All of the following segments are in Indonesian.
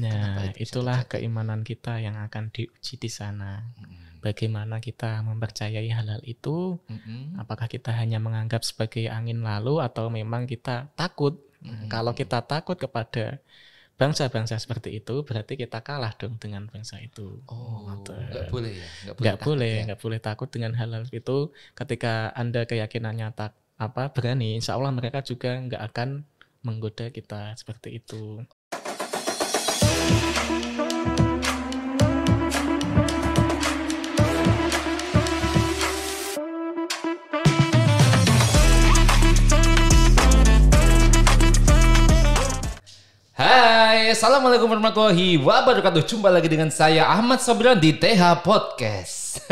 Nah, itulah terjadi? keimanan kita yang akan diuji di sana. hmm Bagaimana kita mempercayai halal itu? hmm Apakah kita hanya menganggap sebagai angin lalu atau memang kita takut? hmm Kalau kita takut kepada bangsa-bangsa seperti itu, berarti kita kalah dong dengan bangsa itu. Oh, enggak boleh ya? Nggak boleh, nggak ya? boleh, ya? boleh takut dengan halal itu. Ketika anda keyakinannya tak apa berani, insya Allah mereka juga enggak akan menggoda kita seperti itu. Hai, Assalamualaikum warahmatullahi wabarakatuh Jumpa lagi dengan saya Ahmad Sobran di TH Podcast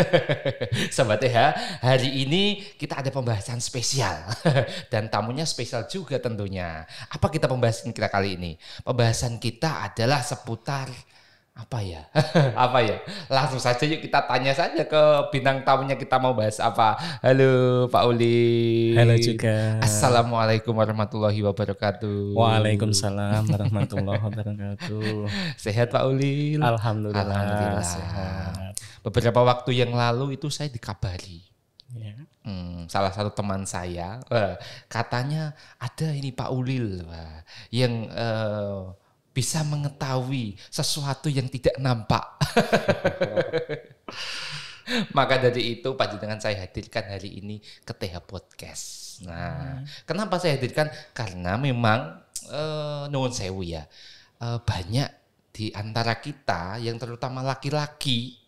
Sobat TH, hari ini kita ada pembahasan spesial Dan tamunya spesial juga tentunya Apa kita pembahasan kita kali ini? Pembahasan kita adalah seputar apa ya? apa ya? Langsung saja yuk kita tanya saja ke bintang tamunya kita mau bahas apa. Halo Pak Uli. Halo juga. Assalamualaikum warahmatullahi wabarakatuh. Waalaikumsalam warahmatullahi wabarakatuh. Sehat Pak Uli? Alhamdulillah. Alhamdulillah. Sehat. Beberapa waktu yang lalu itu saya dikabari. Ya. Hmm, salah satu teman saya uh, katanya ada ini Pak Ulil uh, yang uh, bisa mengetahui sesuatu yang tidak nampak. Maka dari itu dengan saya hadirkan hari ini ke TH Podcast. Nah, hmm. kenapa saya hadirkan? Karena memang eh, nuwun sewu ya. Uh, banyak di antara kita yang terutama laki-laki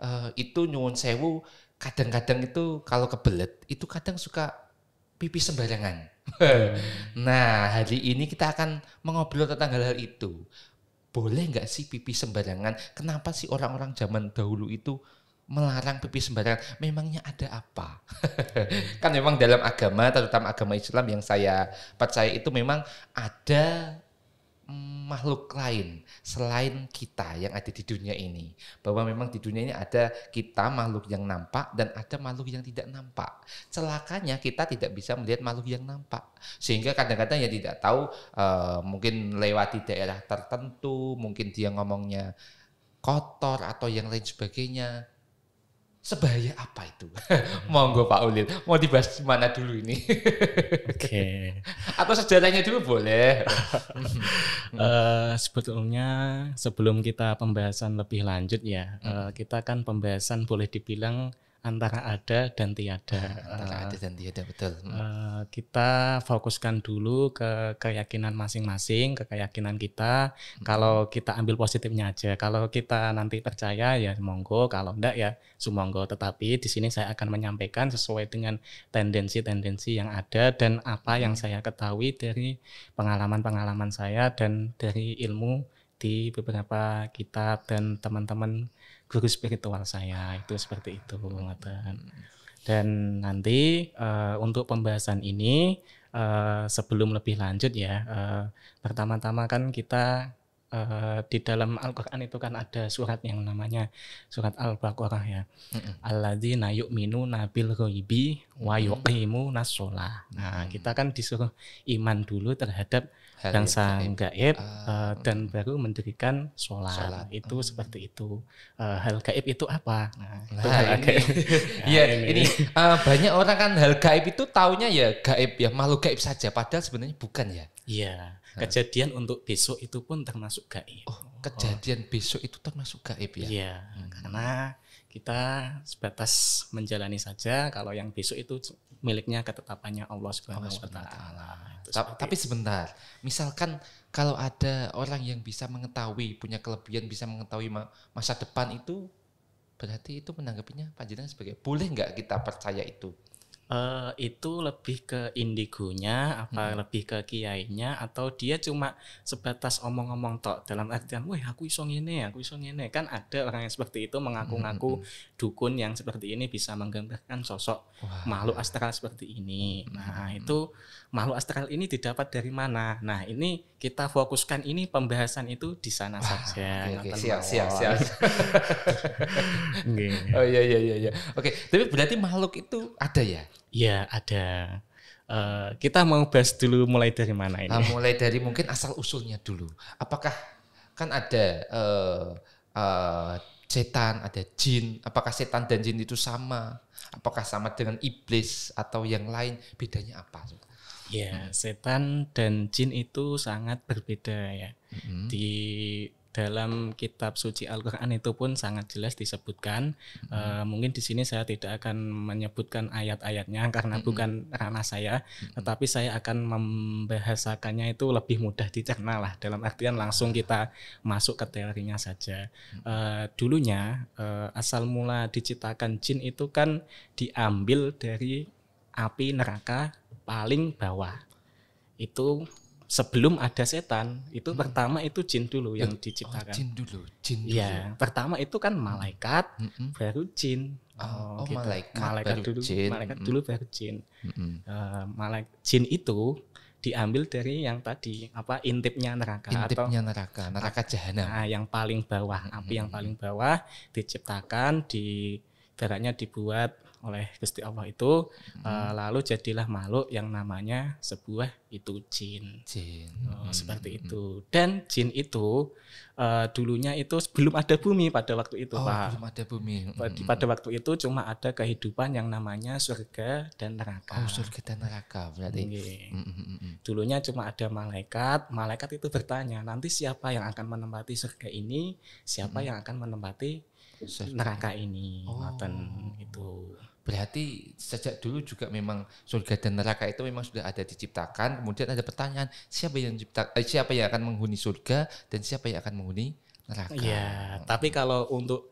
eh, itu nyuwun sewu kadang-kadang itu kalau kebelet itu kadang suka pipi sembarangan. nah, hari ini kita akan mengobrol tentang hal-hal itu. Boleh nggak sih pipi sembarangan? Kenapa sih orang-orang zaman dahulu itu melarang pipi sembarangan? Memangnya ada apa? kan memang dalam agama, terutama agama Islam yang saya percaya itu memang ada makhluk lain selain kita yang ada di dunia ini. Bahwa memang di dunia ini ada kita makhluk yang nampak dan ada makhluk yang tidak nampak. Celakanya kita tidak bisa melihat makhluk yang nampak. Sehingga kadang-kadang ya tidak tahu uh, mungkin lewati daerah tertentu, mungkin dia ngomongnya kotor atau yang lain sebagainya sebahaya apa itu? Monggo Pak Ulil, mau dibahas mana dulu ini? Oke. okay. Atau sejarahnya dulu boleh. uh, sebetulnya sebelum kita pembahasan lebih lanjut ya, uh, kita kan pembahasan boleh dibilang antara ada dan tiada. Antara ada dan tiada betul. Hmm. Eh, kita fokuskan dulu ke keyakinan masing-masing, ke keyakinan kita. Hmm. Kalau kita ambil positifnya aja, kalau kita nanti percaya ya monggo, kalau enggak ya sumonggo. Tetapi di sini saya akan menyampaikan sesuai dengan tendensi-tendensi yang ada dan apa hmm. yang saya ketahui dari pengalaman-pengalaman saya dan dari ilmu di beberapa kitab dan teman-teman guru spiritual saya itu seperti itu Dan nanti uh, untuk pembahasan ini uh, sebelum lebih lanjut ya, uh, pertama-tama kan kita Uh, di dalam Al-Quran itu kan ada surat yang namanya surat Al-Baqarah ya. Al-Ladhi Alladzina yu'minu nabil ghaibi wa yuqimu nasolah. Nah, kita kan disuruh iman dulu terhadap yang sang gaib uh, eh, ah, dan baru mendirikan sholat, itu ah. seperti itu eh, hal gaib itu apa nah, itu hal gaib nah, iya ini, eh, banyak orang kan hal gaib itu taunya ya gaib ya makhluk gaib saja padahal sebenarnya bukan ya iya kejadian untuk besok itu pun termasuk gaib oh, kejadian besok itu termasuk gaib ya iya hmm. karena kita sebatas menjalani saja kalau yang besok itu miliknya ketetapannya Allah Subhanahu wa taala. Tapi sebentar, misalkan kalau ada orang yang bisa mengetahui, punya kelebihan bisa mengetahui masa depan itu berarti itu menanggapinya panjenengan sebagai boleh nggak kita percaya itu? Uh, itu lebih ke indigonya apa hmm. lebih ke kiainya atau dia cuma sebatas omong-omong tok dalam artian wah aku iso ngene aku iso ini kan ada orang yang seperti itu mengaku-ngaku hmm, hmm, hmm. dukun yang seperti ini bisa menggambarkan sosok wah. makhluk astral seperti ini hmm. nah hmm, itu makhluk astral ini didapat dari mana nah ini kita fokuskan ini pembahasan itu di sana wah, saja okay, okay. siap siap siap oh iya, iya iya iya oke tapi berarti makhluk itu ada ya Ya ada. Uh, kita mau bahas dulu mulai dari mana ini? Nah, mulai dari mungkin asal usulnya dulu. Apakah kan ada uh, uh, setan, ada jin. Apakah setan dan jin itu sama? Apakah sama dengan iblis atau yang lain? Bedanya apa? Ya, setan dan jin itu sangat berbeda ya. Mm -hmm. Di dalam kitab suci Al-Quran itu pun sangat jelas disebutkan. Mm-hmm. Uh, mungkin di sini saya tidak akan menyebutkan ayat-ayatnya karena mm-hmm. bukan ranah saya, mm-hmm. tetapi saya akan membahasakannya itu lebih mudah dicerna lah. Dalam artian langsung kita masuk ke teorinya saja. Mm-hmm. Uh, dulunya uh, asal mula diciptakan jin itu kan diambil dari api neraka paling bawah. Itu sebelum ada setan itu hmm. pertama itu jin dulu yang diciptakan. Oh, jin dulu, jin dulu. Iya, ya, pertama itu kan malaikat, hmm. baru jin. Oh, oh, oh gitu. malaikat, malaikat baru dulu, jin. malaikat hmm. dulu baru jin. Hmm. Uh, malaik jin itu diambil dari yang tadi apa intipnya neraka intipnya atau neraka neraka jahanam nah, yang paling bawah hmm. api yang paling bawah diciptakan di ibaratnya dibuat oleh Gusti Allah itu hmm. uh, lalu jadilah makhluk yang namanya sebuah itu jin. Jin. Oh, hmm. seperti mm-hmm. itu. Dan jin itu uh, dulunya itu sebelum ada bumi pada waktu itu, oh, Pak. belum ada bumi. Pada, mm-hmm. pada waktu itu cuma ada kehidupan yang namanya surga dan neraka. Oh, surga dan neraka berarti. Hmm. Hmm. Dulunya cuma ada malaikat, malaikat itu bertanya, nanti siapa yang akan menempati surga ini? Siapa hmm. yang akan menempati neraka ini? Oh. itu. Berarti sejak dulu juga memang surga dan neraka itu memang sudah ada diciptakan. Kemudian ada pertanyaan siapa yang cipta, eh, siapa yang akan menghuni surga dan siapa yang akan menghuni neraka. Iya, hmm. tapi kalau untuk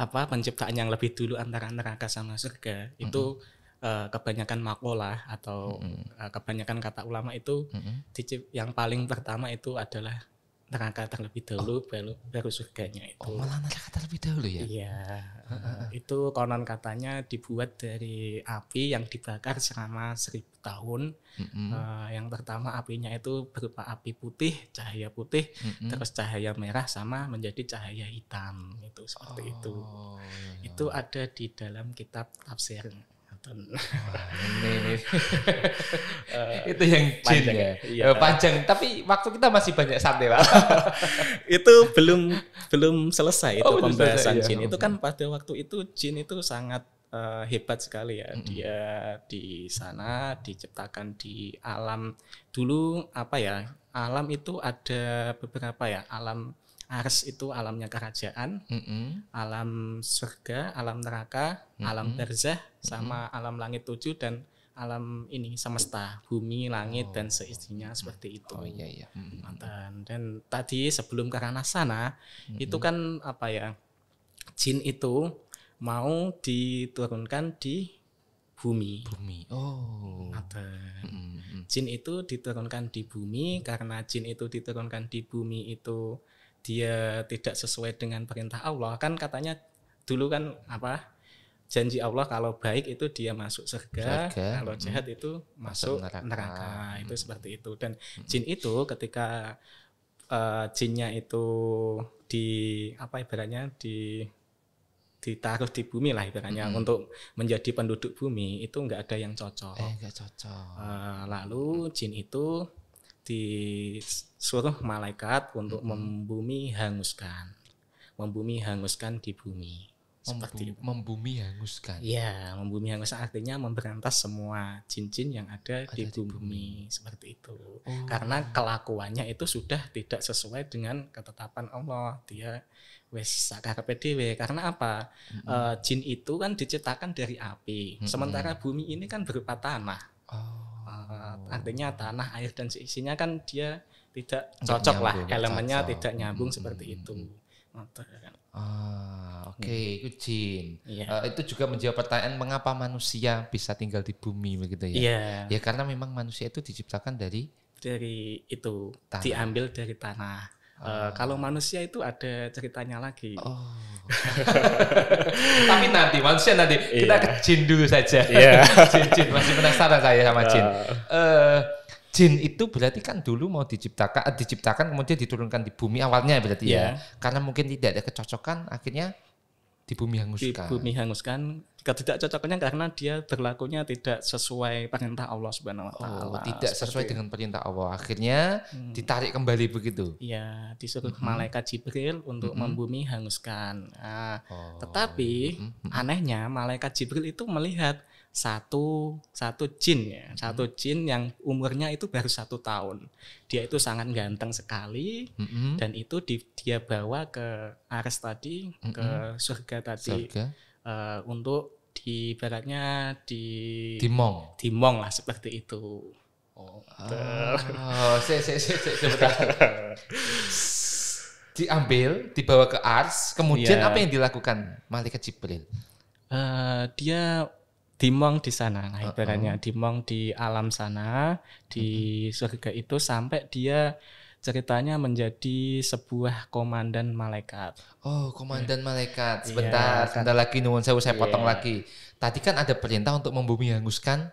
apa penciptaan yang lebih dulu antara neraka sama surga hmm. itu uh, kebanyakan makolah atau -hmm. uh, kebanyakan kata ulama itu mm -hmm. yang paling pertama itu adalah neraka terlebih dahulu oh. baru baru surganya itu. Oh, malah neraka terlebih dahulu ya? Iya. Itu konon katanya dibuat dari api yang dibakar selama seribu tahun. Mm -hmm. uh, yang pertama apinya itu berupa api putih, cahaya putih, mm -hmm. terus cahaya merah sama menjadi cahaya hitam. Itu seperti oh, iya, iya, itu. Iya. Itu ada di dalam kitab tafsir ini, itu yang jin ya. ya? Iya. Eh, panjang, tapi waktu kita masih banyak santai Pak. itu belum belum selesai itu oh, pembahasan iya. jin. Iya. Itu kan hmm. pada waktu itu jin itu sangat uh, hebat sekali ya. -hmm. Dia di sana diciptakan di alam dulu apa ya? Alam itu ada beberapa ya, alam Ars itu alamnya kerajaan, mm -hmm. alam surga, alam neraka, mm -hmm. alam terzah, sama mm -hmm. alam langit tujuh dan alam ini semesta, bumi, langit oh. dan seisinya seperti itu. Oh iya iya. Mm -hmm. Dan, dan tadi sebelum ke sana, mm -hmm. itu kan apa ya? Jin itu mau diturunkan di bumi. Bumi. Oh. Ada. Mm -hmm. Jin itu diturunkan di bumi karena jin itu diturunkan di bumi itu dia tidak sesuai dengan perintah Allah kan katanya dulu kan apa janji Allah kalau baik itu dia masuk surga, kalau hmm. jahat hmm. itu masuk, neraka, neraka. Hmm. itu seperti itu dan hmm. jin itu ketika uh, jinnya itu di apa ibaratnya di ditaruh di bumi lah ibaratnya hmm. untuk menjadi penduduk bumi itu nggak ada yang cocok. Eh, gak cocok. Uh, lalu jin itu di suruh malaikat untuk membumi hanguskan membumi hanguskan di bumi seperti membumi, membumi hanguskan. Iya, membumi hanguskan artinya memberantas semua cincin yang ada, ada di, bumi, di bumi seperti itu. Oh. Karena kelakuannya itu sudah tidak sesuai dengan ketetapan Allah. Dia wes sakarepe dhewe. Karena apa? -hmm. e, jin itu kan diciptakan dari api, -hmm. sementara bumi ini kan berupa tanah. Oh. E, artinya tanah, air dan seisinya kan dia tidak cocok lah elemennya cocok. tidak nyambung hmm. seperti itu. Hmm, hmm. Ya kan? Ah, oke, okay. Hmm. itu jin. Yeah. Iya. Uh, itu juga menjawab pertanyaan mengapa manusia bisa tinggal di bumi begitu ya. Yeah. Ya karena memang manusia itu diciptakan dari dari itu tanah. diambil dari tanah. Uh, oh. kalau manusia itu ada ceritanya lagi. Oh. Tapi nanti manusia nanti kita yeah. ke jin dulu saja. Yeah. jin jin masih penasaran saya sama jin. Uh. Uh, jin itu berarti kan dulu mau diciptakan eh, diciptakan kemudian diturunkan di bumi awalnya berarti yeah. ya. Iya. Karena mungkin tidak ada kecocokan akhirnya di bumi hanguskan. Di bumi hanguskan. Tidak cocoknya karena dia berlakunya tidak sesuai perintah Allah Subhanahu wa oh, taala. Oh, tidak sesuai dengan perintah Allah. Akhirnya hmm. ditarik kembali begitu. Ya disuruh hmm. malaikat Jibril untuk hmm. membumi hanguskan. Nah, oh. tetapi hmm. hmm, hmm. anehnya malaikat Jibril itu melihat satu satu jin ya iya. satu hmm. jin yang umurnya itu baru satu tahun dia itu sangat ganteng sekali -hmm. dan itu di, dia bawa ke ares tadi -hmm. ke surga tadi surga. Uh, untuk di baratnya di dimong dimong lah seperti itu oh, oh saya se diambil dibawa ke ars kemudian yeah. apa yang dilakukan malaikat jibril uh, dia dimong di sana nah ibaratnya uh -uh. dimong di alam sana di uh -huh. surga itu sampai dia ceritanya menjadi sebuah komandan malaikat. Oh, komandan yeah. malaikat. Iya, sebentar, yeah, kan. sebentar lagi nuwun saya saya yeah. potong lagi. Tadi kan ada perintah untuk membumi hanguskan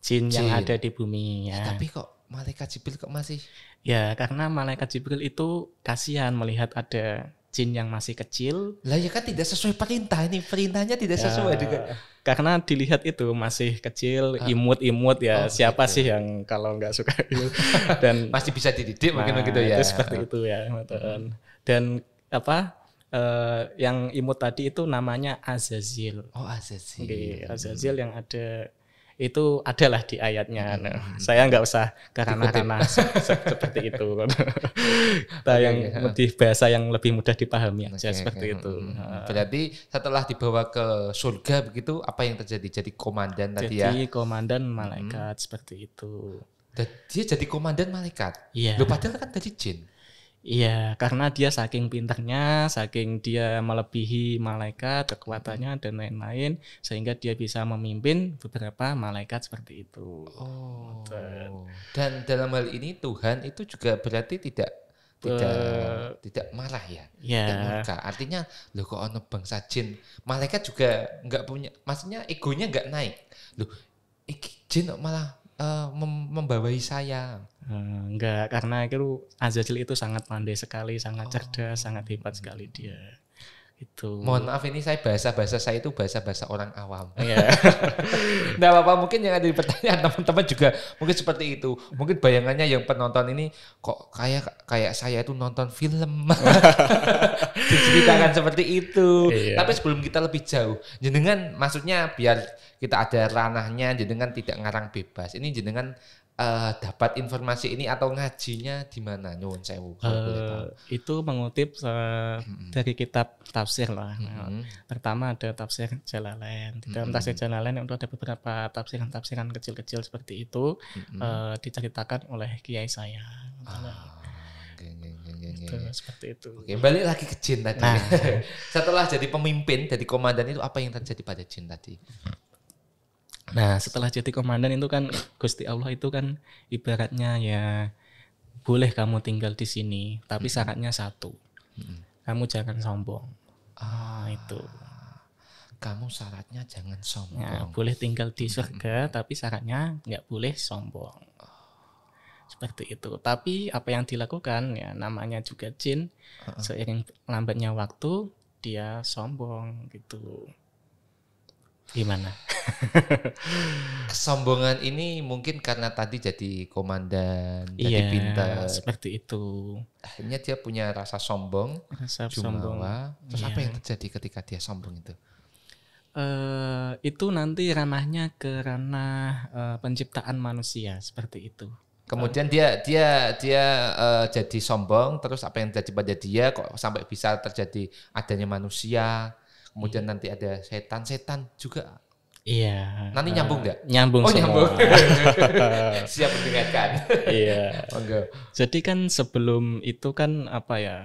jin, jin. yang ada di bumi ya. ya. Tapi kok malaikat Jibril kok masih? Ya, karena malaikat Jibril itu kasihan melihat ada jin yang masih kecil. Lah ya kan tidak sesuai perintah ini perintahnya tidak ya, sesuai juga. karena dilihat itu masih kecil ah. imut-imut ya oh, siapa gitu. sih yang kalau nggak suka itu dan masih bisa dididik nah, mungkin gitu ya. Itu seperti itu ya. Hmm. Dan apa uh, yang imut tadi itu namanya Azazil. Oh Azazil. Okay, Azazil yang ada itu adalah di ayatnya. Hmm. Nah, saya nggak usah karena-karena seperti itu. Kita yang ya. bahasa yang lebih mudah dipahami aja seperti okay. Ya. itu. Hmm. Berarti setelah dibawa ke surga begitu apa yang terjadi? Jadi komandan jadi, tadi ya. Jadi komandan malaikat hmm. seperti itu. dia jadi komandan malaikat. Iya. Lupa padahal kan tadi jin. Iya, karena dia saking pintarnya, saking dia melebihi malaikat kekuatannya dan lain-lain, sehingga dia bisa memimpin beberapa malaikat seperti itu. Oh. Dan, dalam hal ini Tuhan itu juga berarti tidak tidak uh, tidak marah ya, yeah. tidak murka. Artinya lo kok ono bangsa jin, malaikat juga nggak punya, maksudnya egonya nggak naik. Loh, iki jin malah uh, mem membawai saya? Uh, enggak, karena itu Azazil itu sangat pandai sekali, sangat oh. cerdas, sangat hebat sekali dia. Itu. Mohon maaf ini saya bahasa-bahasa saya itu bahasa-bahasa orang awam. Iya. nah, apa mungkin yang ada di pertanyaan teman-teman juga mungkin seperti itu. Mungkin bayangannya yang penonton ini kok kayak kayak saya itu nonton film. Diceritakan seperti itu. yeah. Tapi sebelum kita lebih jauh, jenengan maksudnya biar kita ada ranahnya jenengan tidak ngarang bebas. Ini jenengan uh, dapat informasi ini atau ngajinya di mana nyuwun sewu uh, itu mengutip uh, mm-hmm. dari kitab tafsir lah hmm pertama ada tafsir Jalalain di dalam tafsir Jalalain itu ada beberapa tafsiran-tafsiran kecil-kecil seperti itu hmm uh, diceritakan oleh kiai saya ah. Gitu, seperti itu. Oke, balik lagi ke jin tadi. Nah. Setelah jadi pemimpin, jadi komandan itu apa yang terjadi pada jin tadi? Nah, setelah jadi komandan itu kan Gusti Allah itu kan ibaratnya ya boleh kamu tinggal di sini, tapi hmm. syaratnya satu. Hmm. Kamu jangan sombong. Ah, itu. Kamu syaratnya jangan ya, sombong. Ya, boleh tinggal di surga, hmm. tapi syaratnya nggak boleh sombong. Seperti itu. Tapi apa yang dilakukan ya namanya juga jin. Uh Seiring lambatnya waktu dia sombong gitu. Gimana? Kesombongan ini mungkin karena tadi jadi komandan, iya, jadi pintar. seperti itu. Akhirnya dia punya rasa sombong, rasa jumawa. sombong. Terus iya. apa yang terjadi ketika dia sombong itu? Uh, itu nanti ranahnya ke ranah uh, penciptaan manusia seperti itu. Kemudian dia dia dia uh, jadi sombong, terus apa yang terjadi pada dia kok sampai bisa terjadi adanya manusia? kemudian nanti ada setan-setan juga Iya. Nanti nyambung nggak? Nyambung. Oh semua. nyambung. Siap didengarkan. iya. Monggo. Jadi kan sebelum itu kan apa ya?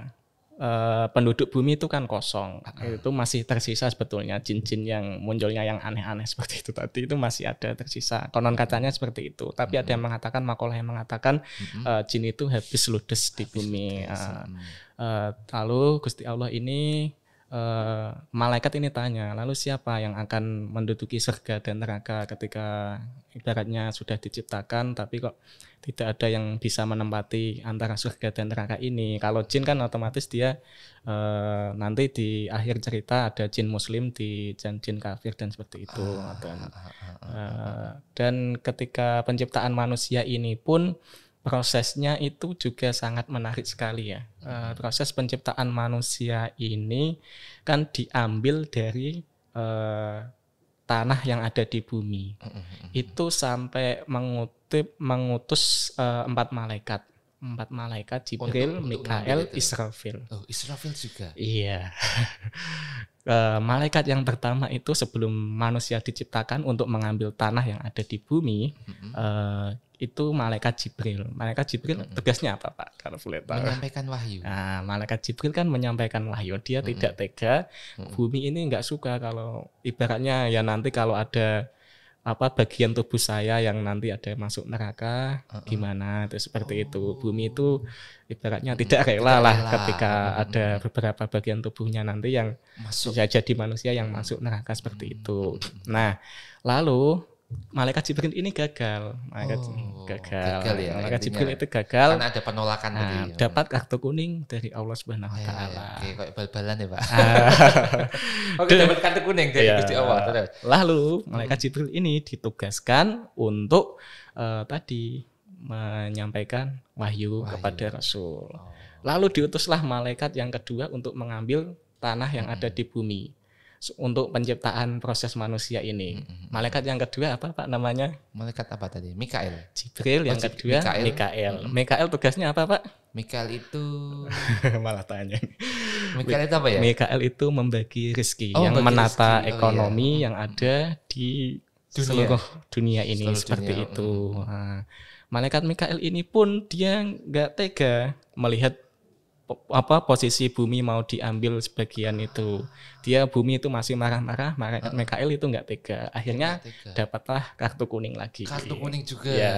Uh, penduduk bumi itu kan kosong. Uh-huh. Itu masih tersisa sebetulnya cincin yang munculnya yang aneh-aneh seperti itu tadi itu masih ada tersisa. Konon katanya seperti itu. Tapi uh-huh. ada yang mengatakan makolah yang mengatakan uh-huh. uh, jin itu habis ludes di bumi. Ludes. Uh, uh, lalu Gusti Allah ini Eh, malaikat ini tanya, lalu siapa yang akan menduduki surga dan neraka ketika ibaratnya sudah diciptakan tapi kok tidak ada yang bisa menempati antara surga dan neraka ini. Kalau jin kan otomatis dia uh, nanti di akhir cerita ada jin muslim di Jin jin kafir dan seperti itu dan uh, ah, ah, ah, eh, dan ketika penciptaan manusia ini pun prosesnya itu juga sangat menarik sekali ya. E, proses penciptaan manusia ini kan diambil dari e, tanah yang ada di bumi. Itu sampai mengutip mengutus e, empat malaikat. Empat malaikat Jibril, untuk, Mikael, untuk ya? Israfil. Oh, Israfil juga. Iya. E, malaikat yang pertama itu sebelum manusia diciptakan untuk mengambil tanah yang ada di bumi, mm -hmm. e, itu malaikat Jibril. Malaikat Jibril mm -hmm. tugasnya apa Pak? Karena boleh tahu. Menyampaikan wahyu. Nah, malaikat Jibril kan menyampaikan wahyu. Dia mm -hmm. tidak tega. Bumi ini nggak suka kalau ibaratnya ya nanti kalau ada apa bagian tubuh saya yang nanti ada masuk neraka uh -uh. gimana itu seperti oh. itu bumi itu ibaratnya hmm, tidak rela tidak lah ketika hmm. ada beberapa bagian tubuhnya nanti yang masuk. jadi manusia yang masuk neraka seperti hmm. itu nah lalu malaikat Jibril ini gagal. Malaikat oh, gagal. gagal ya, malaikat Jibril itu gagal. Karena ada penolakan nah, tadi. Ya. Dapat kartu kuning dari Allah Subhanahu wa oh, iya, iya. taala. Oke, kayak bal-balan ya, Pak. Ah. Oke, dapat kartu kuning dari iya. Gusti ya. Allah. Terus. Lalu malaikat hmm. Jibril ini ditugaskan untuk uh, tadi menyampaikan wahyu, wahyu. kepada Rasul. Oh. Lalu diutuslah malaikat yang kedua untuk mengambil tanah yang hmm. ada di bumi untuk penciptaan proses manusia ini. Mm-hmm. Malaikat yang kedua apa Pak namanya? Malaikat apa tadi? Mikael. Jibril oh, yang kedua Mikael. Mikael. Mm-hmm. Mikael tugasnya apa Pak? Mikael itu malah tanya. Mikael itu apa ya? Mikael itu membagi rezeki oh, yang menata ekonomi oh, iya. Mm-hmm. yang ada di dunia. seluruh dunia ini seluruh seperti dunia. itu. hmm malaikat Mikael ini pun dia nggak tega melihat apa posisi bumi mau diambil sebagian itu dia bumi itu masih marah-marah marah uh, Mikael itu nggak tega akhirnya tega. dapatlah kartu kuning lagi kartu kuning juga ya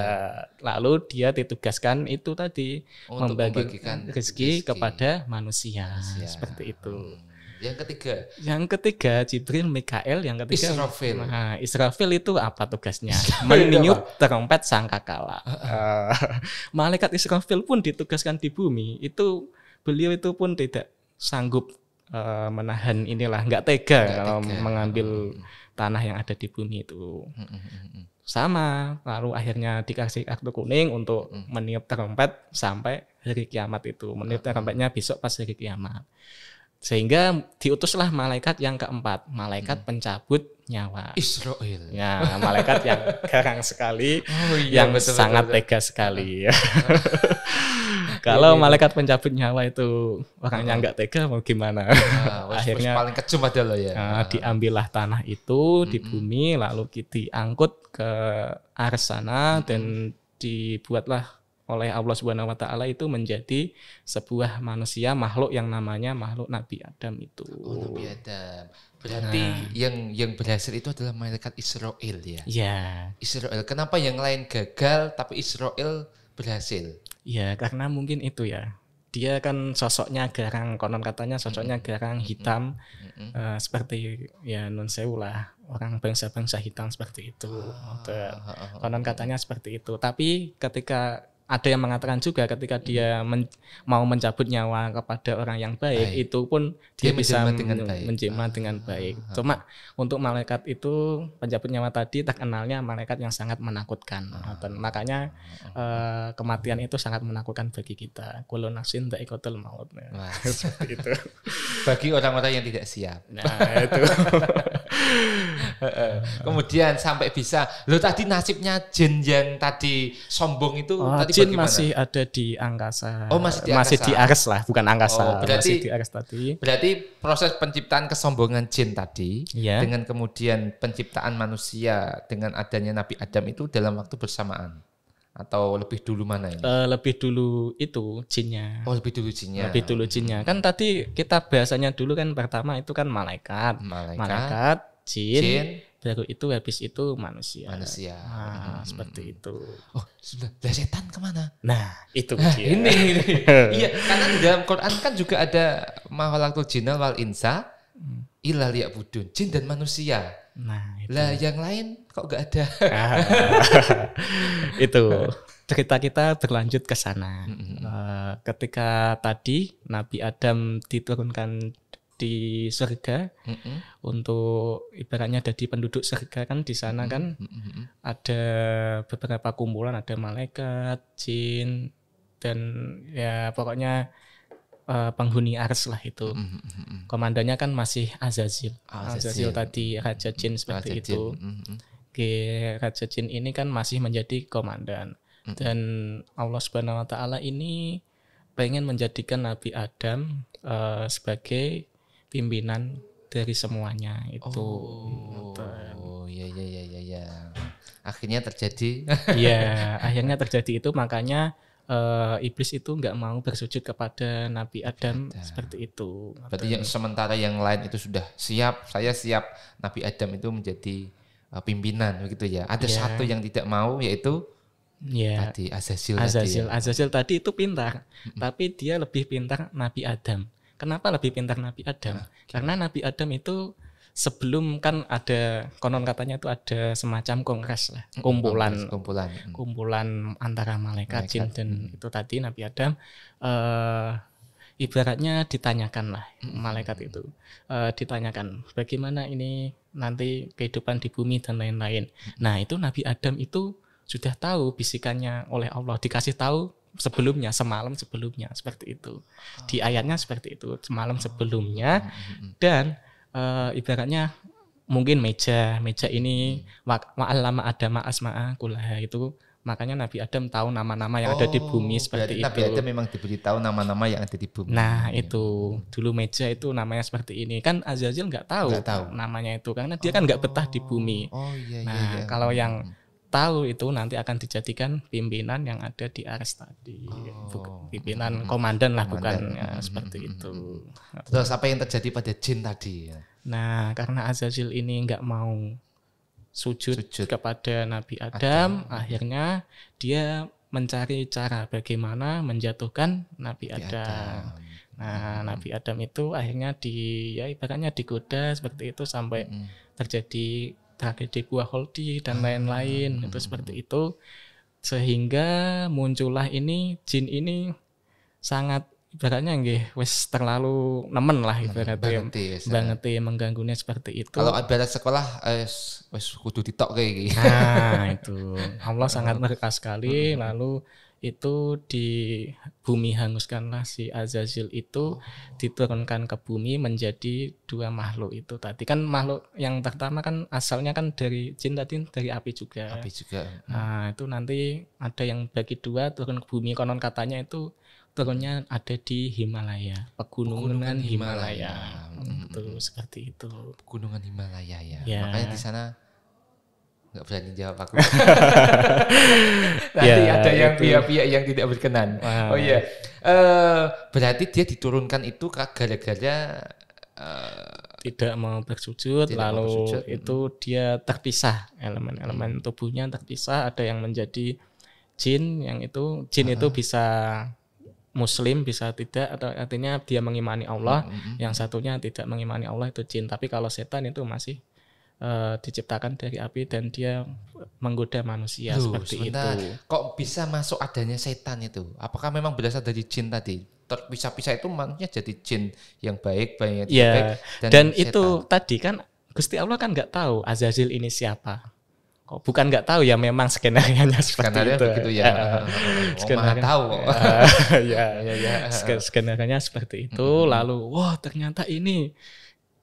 lalu dia ditugaskan itu tadi Untuk membagi membagikan rezeki, rezeki kepada manusia, manusia. seperti itu hmm. Yang ketiga. Yang ketiga Jibril Mikael, yang ketiga Israfil. Nah, Israfil itu apa tugasnya? Meniup terompet sangkakala. Uh, malaikat Israfil pun ditugaskan di bumi itu beliau itu pun tidak sanggup uh, menahan inilah nggak tega gak kalau mengambil hmm. tanah yang ada di bumi itu hmm, hmm, sama lalu akhirnya dikasih kartu kuning untuk hmm. meniup trompet sampai hari kiamat itu meniup trompetnya besok pas hari kiamat sehingga diutuslah malaikat yang keempat, malaikat hmm. pencabut nyawa. Israel. Ya, malaikat yang garang sekali, oh, iya, yang betul, sangat betul, tega sekali. Kalau iya, iya. malaikat pencabut nyawa itu orangnya nggak oh. tega mau gimana? Nah, Akhirnya paling kecum loh ya. Nah, diambillah tanah itu mm-hmm. di bumi lalu angkut ke arah sana mm-hmm. dan dibuatlah oleh Allah Subhanahu wa taala itu menjadi sebuah manusia makhluk yang namanya makhluk Nabi Adam itu. Oh, Nabi Adam. Berarti nah. yang yang berhasil itu adalah malaikat Israel ya. Iya. Israel. Kenapa yang lain gagal tapi Israel berhasil? Ya, karena mungkin itu ya. Dia kan sosoknya garang, konon katanya sosoknya garang hitam mm-hmm. uh, seperti ya non lah orang bangsa-bangsa hitam seperti itu. Oh, konon katanya seperti itu. Tapi ketika ada yang mengatakan juga ketika dia men mau mencabut nyawa kepada orang yang baik, baik. itu pun dia, dia bisa dengan baik. menjema dengan ah, baik. Ah, ah. Cuma untuk malaikat itu pencabut nyawa tadi tak kenalnya malaikat yang sangat menakutkan. Ah, nah, Makanya ah, eh, kematian itu sangat menakutkan bagi kita. nasin tak ikutul maut. Nah, itu. Bagi orang-orang yang tidak siap. Nah, itu. Kemudian sampai bisa. Lo tadi nasibnya jin yang tadi sombong itu oh, tadi Jin masih ada di angkasa. Oh, masih di angkasa. Masih di Ares lah, bukan oh, angkasa. Oh, berarti, masih di Ares tadi. Berarti proses penciptaan kesombongan jin tadi yeah. dengan kemudian penciptaan manusia dengan adanya Nabi Adam itu dalam waktu bersamaan atau lebih dulu mana ini? Uh, lebih dulu itu jinnya. Oh, lebih dulu jinnya. Lebih dulu jinnya. Kan tadi kita bahasanya dulu kan pertama itu kan malaikat. Malaikat, malaikat jin, jin baru itu habis itu manusia. Manusia. Nah, hmm. seperti itu. Oh, sudah. Lah setan kemana? Nah, itu nah, dia. ini. ini. iya, karena di dalam Quran kan juga ada mahalakul jin wal insa hmm. ilal ya budun, jin dan manusia. Nah, itu. Lah yang lain kok gak ada. Ah, itu cerita kita berlanjut ke sana. Mm -hmm. uh, ketika tadi Nabi Adam diturunkan di surga mm -hmm. untuk ibaratnya ada di penduduk surga kan di sana mm -hmm. kan mm-hmm. ada beberapa kumpulan ada malaikat, jin dan ya pokoknya uh, penghuni ars lah itu. Mm-hmm. Komandannya kan masih Azazil. Azazil, Azazil tadi raja jin seperti raja itu. Jin. Mm-hmm. Oke, raja jin ini kan masih menjadi komandan mm-hmm. dan Allah Subhanahu wa taala ini pengen menjadikan Nabi Adam uh, sebagai pimpinan dari semuanya itu. Oh, oh ya ya ya ya ya. Akhirnya terjadi. Iya, akhirnya terjadi itu makanya uh, iblis itu nggak mau bersujud kepada Nabi Adam ya. seperti itu. Berarti Atau, yang sementara yang lain itu sudah siap, saya siap. Nabi Adam itu menjadi uh, pimpinan begitu ya. Ada ya. satu yang tidak mau yaitu Ya. tadi Azazil. Azazil, tadi, ya. Azazil tadi itu pintar, tapi dia lebih pintar Nabi Adam. Kenapa lebih pintar Nabi Adam? Nah, Karena Nabi Adam itu sebelum kan ada konon katanya itu ada semacam kongres lah kumpulan kumpulan mm. kumpulan antara malaikat, malaikat. jin dan hmm. itu tadi Nabi Adam uh, ibaratnya ditanyakan lah malaikat itu uh, ditanyakan bagaimana ini nanti kehidupan di bumi dan lain-lain. Nah itu Nabi Adam itu sudah tahu bisikannya oleh Allah dikasih tahu sebelumnya, semalam sebelumnya seperti itu. Di ayatnya seperti itu, semalam sebelumnya hmm, hmm, hmm. dan e, ibaratnya mungkin meja, meja ini ma'alama ada ma'asma'a kulaha itu makanya Nabi Adam tahu nama-nama yang oh, ada di oh, bumi seperti itu. Nabi Adam memang diberitahu nama-nama yang ada di bumi. Nah itu dulu meja itu namanya seperti ini kan Azazil nggak tahu, tahu namanya itu karena dia oh, kan nggak betah di bumi. Oh, iya, iya, nah iya. kalau yang tahu itu nanti akan dijadikan pimpinan yang ada di Ares tadi, oh. pimpinan hmm. komandan lah bukan ya, hmm. seperti hmm, itu. Hmm, hmm. Terus apa yang terjadi pada jin tadi? Ya? Nah, karena Azazil ini nggak mau sujud, sujud kepada Nabi Adam, Adam, akhirnya dia mencari cara bagaimana menjatuhkan Nabi Adam. Adam. Nah, hmm. Nabi Adam itu akhirnya di ya ibaratnya digoda seperti itu sampai hmm. terjadi HDD Gua Holdi dan hmm. lain-lain hmm. itu seperti itu sehingga muncullah ini jin ini sangat ibaratnya nggih wes terlalu nemen lah ibaratnya banget ya, banget ya mengganggunya seperti itu kalau ada sekolah eh, wes wes kudu ditok kayak gitu nah itu Allah sangat nah. mereka sekali hmm. lalu itu di bumi hanguskanlah si Azazil itu diturunkan ke bumi menjadi dua makhluk itu tadi kan makhluk yang pertama kan asalnya kan dari jin tadi dari api juga api juga nah itu nanti ada yang bagi dua turun ke bumi konon katanya itu turunnya ada di Himalaya, pegunungan, pegunungan Himalaya. Himalaya. Hmm. Itu seperti itu. Pegunungan Himalaya ya. ya. Makanya di sana nggak berani jawab aku. Nanti ya, ada yang pihak-pihak yang tidak berkenan. Wow. Oh iya, yeah. uh, berarti dia diturunkan itu gara-gara uh, tidak mau bersujud, tidak lalu mau bersujud. itu dia terpisah elemen-elemen hmm. tubuhnya terpisah. Ada yang menjadi jin, yang itu jin uh -huh. itu ah. bisa muslim bisa tidak atau artinya dia mengimani Allah, -hmm. yang satunya tidak mengimani Allah itu jin. Tapi kalau setan itu masih uh, diciptakan dari api dan dia menggoda manusia Duh, seperti sebentar. itu. Kok bisa masuk adanya setan itu? Apakah memang berasal dari jin tadi? Terpisah-pisah itu maksudnya jadi jin yang baik, banyak yeah. Iya, baik dan, dan itu tadi kan Gusti Allah kan nggak tahu Azazil ini siapa. Kok bukan nggak tahu ya memang skenario nya seperti skenario itu. begitu ya. Uh, skenario tahu. ya, ya, ya, ya. Skenario nya seperti itu. Mm -hmm. Lalu, wah wow, ternyata ini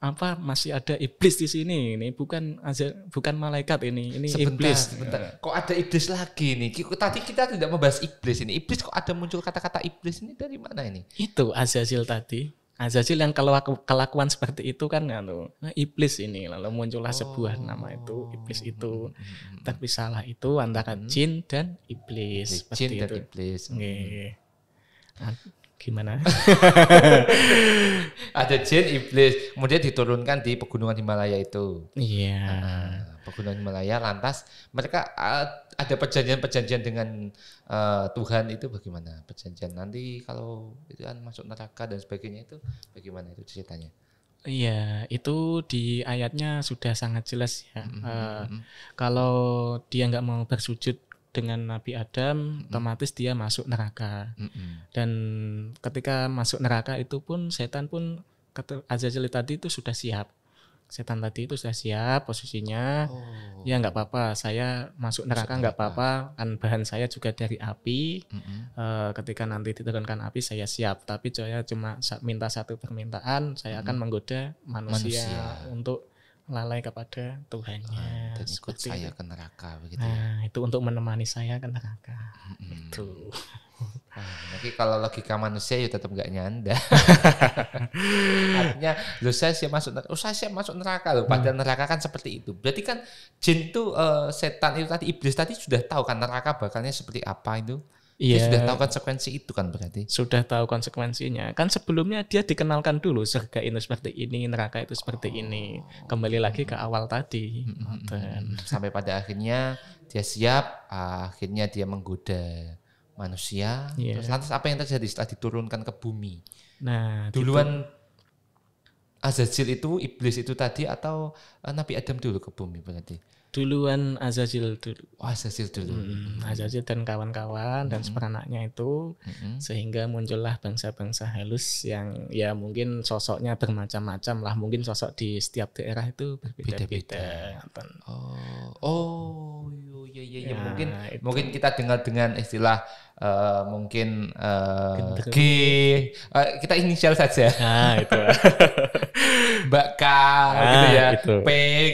apa masih ada iblis di sini ini bukan bukan malaikat ini ini sebentar, iblis sebentar. Nah. kok ada iblis lagi nih tadi kita tidak membahas iblis ini iblis kok ada muncul kata-kata iblis ini dari mana ini itu azazil tadi azazil yang kalau kelakuan seperti itu kan anu iblis ini lalu muncullah oh. sebuah nama itu iblis itu hmm. hmm, hmm, hmm. tapi salah itu antara jin dan iblis jin seperti dan itu. iblis okay. hmm gimana? ada jin iblis, kemudian diturunkan di pegunungan Himalaya itu. Iya. Yeah. Uh, pegunungan Himalaya lantas mereka eh, ada perjanjian-perjanjian dengan uh, Tuhan itu bagaimana? Perjanjian nanti kalau itu kan masuk neraka dan sebagainya itu bagaimana itu ceritanya? Iya, itu di ayatnya sudah sangat jelas ya. Mm -hmm. uh, kalau dia nggak mau bersujud dengan Nabi Adam mm. otomatis dia masuk neraka. Mm hmm Dan ketika masuk neraka itu pun setan pun kata Azazel tadi itu sudah siap. Setan tadi itu sudah siap posisinya. Oh. Ya nggak apa-apa, saya masuk neraka nggak apa-apa. Kan bahan saya juga dari api. Mm -hmm. e, ketika nanti diturunkan api saya siap. Tapi saya cuma minta satu permintaan, saya mm -hmm. akan menggoda manusia, manusia. untuk lalai kepada Tuhannya. dan ah, ikut gitu saya ke neraka begitu. Ya? Nah, ya? itu untuk menemani saya ke neraka. Mm-hmm. Itu. Ah, tapi kalau logika manusia ya tetap gak nyanda. Artinya lu saya siap masuk neraka, oh, saya siap masuk neraka loh. Padahal hmm. neraka kan seperti itu. Berarti kan jin tuh uh, setan itu tadi iblis tadi sudah tahu kan neraka bakalnya seperti apa itu. Iya. sudah tahu konsekuensi itu kan berarti. Sudah tahu konsekuensinya. Kan sebelumnya dia dikenalkan dulu surga itu seperti ini, neraka itu seperti oh. ini. Kembali lagi ke awal tadi. Hmm. sampai pada akhirnya dia siap, akhirnya dia menggoda manusia. Yeah. Terus lantas apa yang terjadi setelah diturunkan ke bumi? Nah, duluan gitu. Azazil itu iblis itu tadi atau eh, Nabi Adam dulu ke bumi berarti? duluan Azazil dulu. Oh, Azazil dulu. Hmm, hmm. Azazil dan kawan-kawan hmm. dan seperanaknya itu hmm. sehingga muncullah bangsa-bangsa halus yang ya mungkin sosoknya bermacam-macam lah. Mungkin sosok di setiap daerah itu berbeda-beda. Oh, oh, iya, iya iya iya ya, mungkin itu. mungkin kita dengar dengan istilah uh, mungkin uh, G uh, kita inisial saja. Nah, itu. Mbak K gitu ah, gitu ya. Itu. P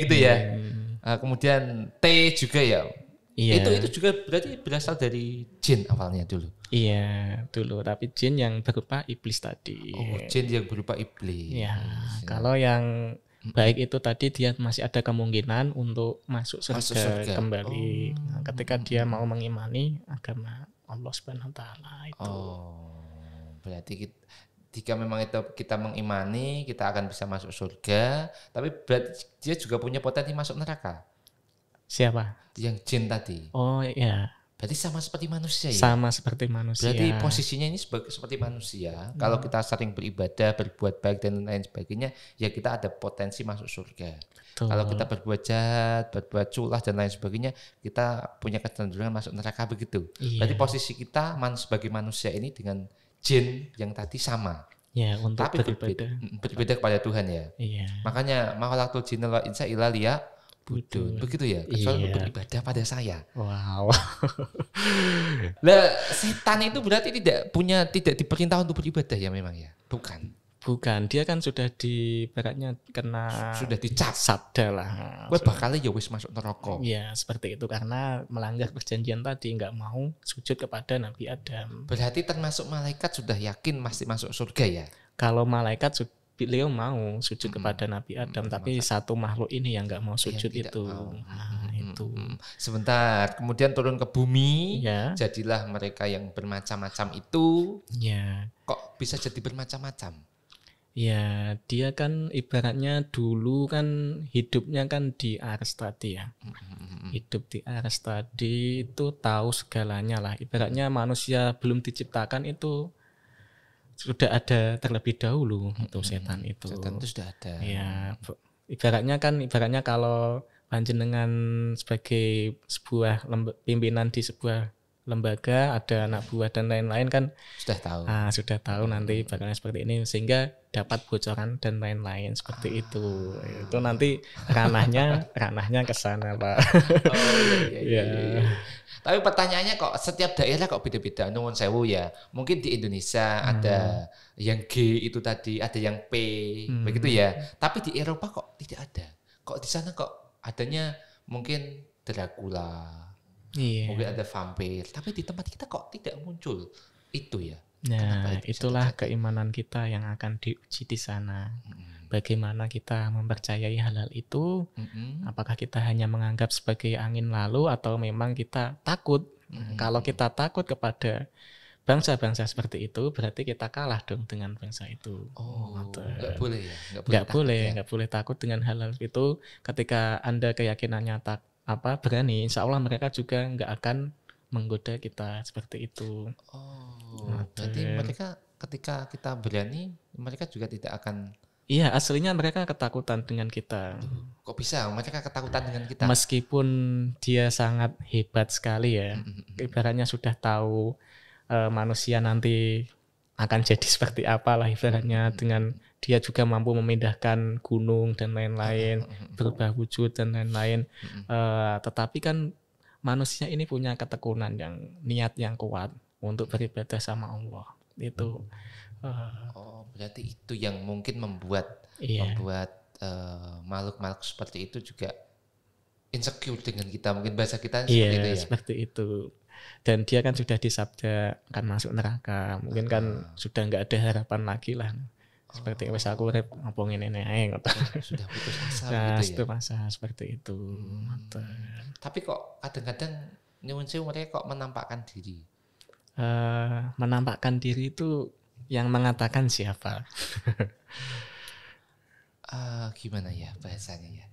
gitu ya. Hmm Nah, kemudian T juga ya. Iya. Itu itu juga berarti berasal dari jin awalnya dulu. Iya, dulu tapi jin yang berupa iblis tadi. Oh, jin yang berupa iblis. Iya. Hmm. Kalau yang baik itu tadi dia masih ada kemungkinan untuk masuk surga, masuk surga. kembali. Oh. Nah, ketika dia mau mengimani agama Allah Subhanahu wa taala itu. Oh. Berarti kita, jika memang itu kita mengimani, kita akan bisa masuk surga, tapi berarti dia juga punya potensi masuk neraka. Siapa? Yang jin tadi. Oh iya. Berarti sama seperti manusia ya? Sama seperti manusia. Berarti posisinya ini sebagai seperti manusia. Hmm. Kalau kita sering beribadah, berbuat baik dan lain sebagainya, ya kita ada potensi masuk surga. Betul. Kalau kita berbuat jahat, berbuat culas dan lain sebagainya, kita punya kecenderungan masuk neraka begitu. Iya. Berarti posisi kita man sebagai manusia ini dengan jin yang tadi sama. Ya, untuk tapi beribadah. berbeda, mm, berbeda kepada Tuhan ya. Iya. Makanya mawalatul Jin wal insa Allah liya budun. Begitu ya, kecuali iya. beribadah pada saya. Wow. lah setan itu berarti tidak punya tidak diperintah untuk beribadah ya memang ya. Bukan. Bukan, dia kan sudah di baratnya kena sudah dicat sabda lah. Gue nah, bakalnya ya wis masuk neraka. Iya, seperti itu karena melanggar perjanjian tadi nggak mau sujud kepada Nabi Adam. Berarti termasuk malaikat sudah yakin masih masuk surga ya? Kalau malaikat beliau mau sujud hmm. kepada Nabi Adam, hmm. tapi satu makhluk ini yang nggak mau sujud yang itu. Nah, hmm. hmm, hmm itu. Hmm. Sebentar, kemudian turun ke bumi, ya. jadilah mereka yang bermacam-macam itu. Ya. Kok bisa jadi bermacam-macam? Ya, dia kan ibaratnya dulu kan hidupnya kan di Ares tadi ya. Mm-hmm. Hidup di Ares tadi itu tahu segalanya lah. Ibaratnya manusia belum diciptakan itu sudah ada terlebih dahulu gitu, hmm, itu setan itu. Setan itu sudah ada. Ya, ibaratnya kan ibaratnya kalau panjenengan sebagai sebuah pimpinan di sebuah lembaga, ada anak buah dan lain-lain kan sudah tahu. Ah, sudah tahu nanti bakalnya seperti ini sehingga dapat bocoran dan lain-lain seperti ah. itu. Itu nanti ranahnya ranahnya ke sana, Pak. Oh, iya, iya, yeah. iya, iya. Tapi pertanyaannya kok setiap daerah kok beda-beda nuwun sewu ya. Mungkin di Indonesia hmm. ada yang G itu tadi, ada yang P, hmm. begitu ya. Tapi di Eropa kok tidak ada. Kok di sana kok adanya mungkin Dracula, yeah. mungkin ada vampir tapi di tempat kita kok tidak muncul itu ya nah itu itulah terjadi? keimanan kita yang akan diuji di sana mm-hmm. bagaimana kita mempercayai halal itu mm-hmm. apakah kita hanya menganggap sebagai angin lalu atau memang kita takut mm-hmm. kalau kita takut kepada bangsa-bangsa seperti itu berarti kita kalah dong dengan bangsa itu. Oh, enggak ya? boleh ya? Nggak boleh, enggak boleh, ya? boleh takut dengan halal itu. Ketika anda keyakinannya tak apa berani, insya Allah mereka juga nggak akan menggoda kita seperti itu. Oh, nah, Jadi mereka ketika kita berani, mereka juga tidak akan Iya, aslinya mereka ketakutan dengan kita. Kok bisa? Mereka ketakutan dengan kita. Meskipun dia sangat hebat sekali ya, ibaratnya sudah tahu uh, manusia nanti akan jadi seperti apa lah ibaratnya dengan dia juga mampu memindahkan gunung dan lain-lain, mm-hmm. berubah wujud dan lain-lain. Mm-hmm. Uh, tetapi kan manusia ini punya ketekunan yang niat yang kuat untuk beribadah sama Allah. Itu. Uh, oh, berarti itu yang mungkin membuat iya. membuat makhluk eh, makhluk-makhluk seperti itu juga insecure dengan kita. Mungkin bahasa kita seperti yeah, itu ya. seperti itu dan dia kan sudah disabda akan masuk neraka mungkin kan ah. sudah nggak ada harapan lagi lah seperti oh. aku rep ngomongin ini aja sudah putus asa nah, gitu ya masa seperti itu hmm. tapi kok kadang-kadang nyuwun sih mereka kok menampakkan diri uh, menampakkan diri itu yang mengatakan siapa uh, gimana ya bahasanya ya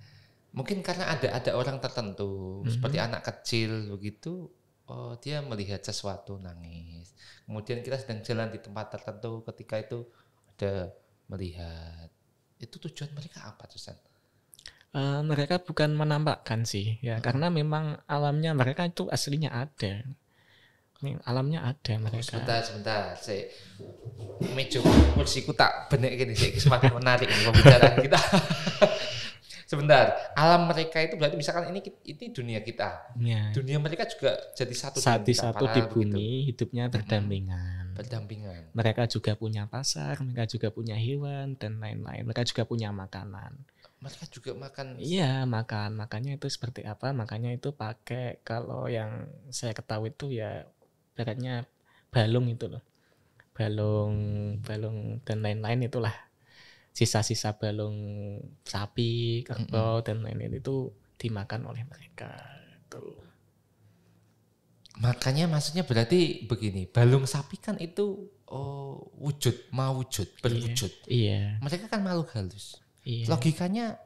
mungkin karena ada ada orang tertentu mm -hmm. seperti anak kecil begitu oh dia melihat sesuatu nangis kemudian kita sedang jalan di tempat tertentu ketika itu ada melihat itu tujuan mereka apa tuh San? Uh, eh, mereka bukan menampakkan sih ya hmm. karena memang alamnya mereka itu aslinya ada alamnya ada oh, mereka. Oh, sebentar, sebentar. Si meja kursiku tak benek ini, sih semakin menarik pembicaraan kita. sebentar alam mereka itu berarti misalkan ini ini dunia kita ya. dunia mereka juga jadi satu satu satu di gitu. bumi gitu. hidupnya berdampingan berdampingan mereka juga punya pasar mereka juga punya hewan dan lain-lain mereka juga punya makanan mereka juga makan iya makan makannya itu seperti apa makanya itu pakai kalau yang saya ketahui itu ya beratnya balung itu loh balung balung dan lain-lain itulah sisa-sisa balung sapi, kerbau mm -hmm. dan lain-lain itu dimakan oleh mereka. itu Makanya maksudnya berarti begini, balung sapi kan itu oh, wujud, mau wujud, iya, berwujud. Iya. iya. Mereka kan malu halus. Iya. Logikanya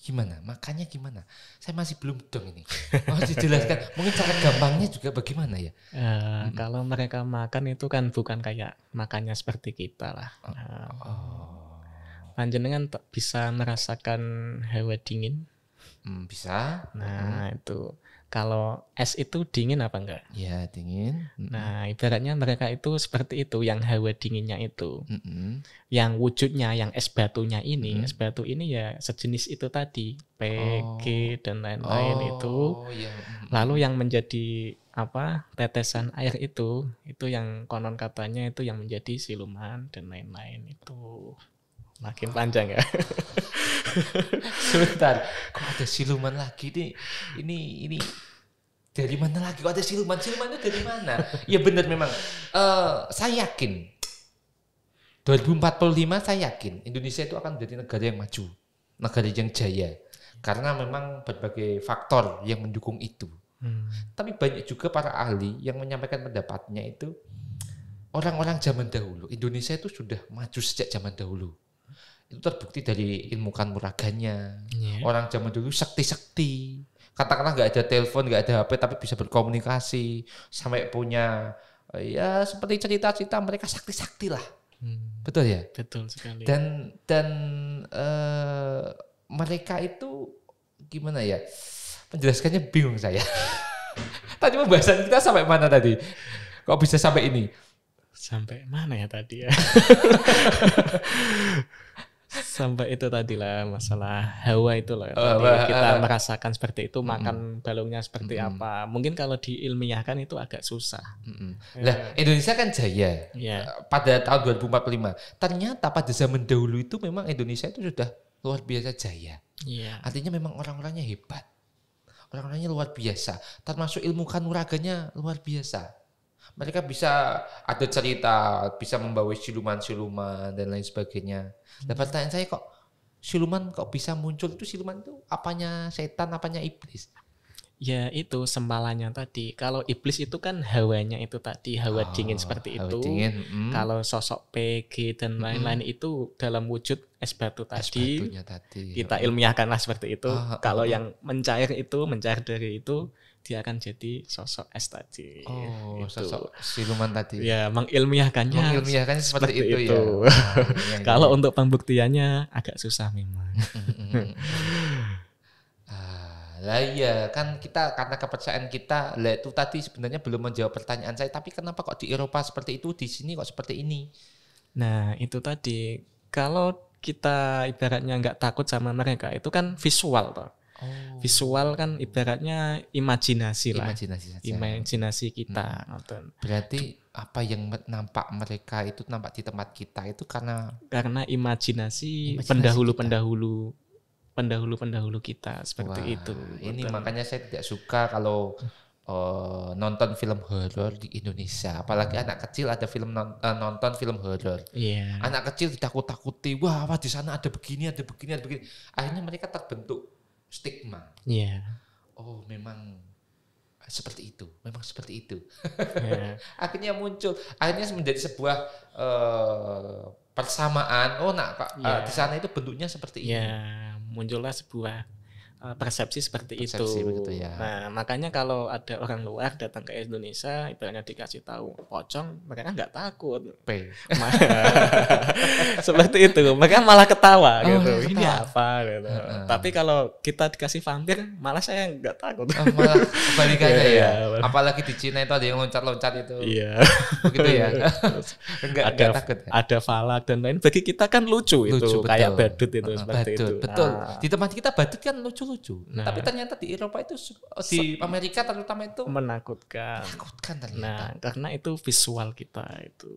gimana? Makanya gimana? Saya masih belum dong ini. Mau dijelaskan. Mungkin cara gampangnya juga bagaimana ya? Uh, hmm. Kalau mereka makan itu kan bukan kayak makannya seperti kita lah. Oh. Nah, oh. Panjenengan tak bisa merasakan hawa dingin? Hmm, bisa. Nah, hmm. itu kalau es itu dingin apa enggak? Ya, dingin. Hmm. Nah, ibaratnya mereka itu seperti itu yang hawa dinginnya itu. Hmm. Yang wujudnya yang es batunya ini, hmm. es batu ini ya sejenis itu tadi, PG oh. dan lain-lain oh, itu. Ya. Lalu yang menjadi apa tetesan air itu itu yang konon katanya itu yang menjadi siluman dan lain-lain itu Makin panjang ya. Sebentar, kok ada siluman lagi nih? Ini ini dari mana lagi? Kok ada siluman? Siluman itu dari mana? ya benar memang. Uh, saya yakin 2045 saya yakin Indonesia itu akan menjadi negara yang maju, negara yang jaya. Karena memang berbagai faktor yang mendukung itu. Hmm. Tapi banyak juga para ahli yang menyampaikan pendapatnya itu orang-orang zaman dahulu. Indonesia itu sudah maju sejak zaman dahulu itu terbukti dari ilmu kanuragannya. Yeah. Orang zaman dulu sakti-sakti Katakanlah nggak ada telepon, nggak ada HP, tapi bisa berkomunikasi sampai punya ya seperti cerita-cerita mereka sakti-sakti lah. Hmm. Betul ya? Betul sekali. Dan dan uh, mereka itu gimana ya? Menjelaskannya bingung saya. tadi pembahasan kita sampai mana tadi? Kok bisa sampai ini? Sampai mana ya tadi ya? sampai itu tadi lah masalah hawa itu loh. tadi oh, kita merasakan seperti itu, makan balungnya seperti mm, apa. Mungkin kalau diilmiahkan itu agak susah. Mm, yeah. Lah Indonesia kan jaya yeah. pada tahun 2045. Ternyata pada zaman dahulu itu memang Indonesia itu sudah luar biasa jaya. Yeah. Artinya memang orang-orangnya hebat. Orang-orangnya luar biasa, termasuk ilmu kanuraganya luar biasa mereka bisa ada cerita, bisa membawa siluman-siluman dan lain sebagainya. Hmm. Dan pertanyaan saya kok siluman kok bisa muncul itu siluman itu apanya setan, apanya iblis? Ya itu sembalanya tadi. Kalau iblis itu kan hawanya itu tadi hawa oh, dingin seperti hawa itu. Dingin. Hmm. Kalau sosok PG dan hmm. lain-lain hmm. itu dalam wujud es batu tadi. Es tadi. Kita ya. ilmiahkanlah seperti itu. Oh, Kalau oh. yang mencair itu mencair dari itu. Hmm dia akan jadi sosok es tadi. Oh, itu. sosok siluman tadi. Ya, mengilmiahkannya. Mengilmiahkannya seperti, seperti itu, itu. ya. Ah, Kalau untuk pembuktiannya agak susah memang. Mm, mm, mm, ah, lah iya kan kita karena kepercayaan kita lah itu tadi sebenarnya belum menjawab pertanyaan saya tapi kenapa kok di Eropa seperti itu di sini kok seperti ini nah itu tadi kalau kita ibaratnya nggak takut sama mereka itu kan visual toh Oh. Visual kan ibaratnya imajinasi lah. Imajinasi saja. Imajinasi kita. Hmm. Berarti apa yang nampak mereka itu nampak di tempat kita itu karena karena imajinasi pendahulu-pendahulu pendahulu-pendahulu kita seperti Wah, itu. Ini Betul. makanya saya tidak suka kalau uh, nonton film horor di Indonesia. Apalagi hmm. anak kecil ada film non, uh, nonton film horor. Yeah. Anak kecil ditakut-takuti, wah, apa di sana ada begini, ada begini, ada begini. Akhirnya mereka terbentuk stigma. Iya. Yeah. Oh, memang seperti itu. Memang seperti itu. Yeah. akhirnya muncul, akhirnya menjadi sebuah uh, persamaan. Oh, nak yeah. uh, iya. di sana itu bentuknya seperti yeah. ini. muncullah sebuah Eh, persepsi seperti persepsi itu. Begitu, ya. Nah, makanya kalau ada orang luar datang ke Indonesia, ibaratnya dikasih tahu pocong, mereka nggak takut. P. seperti itu, mereka malah ketawa oh, gitu. Iya, Ini ketawa. apa? Gitu. Uh -huh. Tapi kalau kita dikasih vampir, malah saya nggak takut. Oh, malah kebalikannya yeah, ya. Yeah. Iya, Apalagi di Cina itu ada yang loncat-loncat itu. Iya. Yeah. Begitu ya. enggak, ada, enggak takut. Ya? Ada falak dan lain. Bagi kita kan lucu, lucu itu, betul. kayak badut itu uh -huh. seperti badut, itu. Betul. Nah. Di tempat kita badut kan lucu lucu. Nah, Tapi ternyata di Eropa itu si oh, Amerika terutama itu menakutkan. Menakutkan ternyata. Nah, karena itu visual kita itu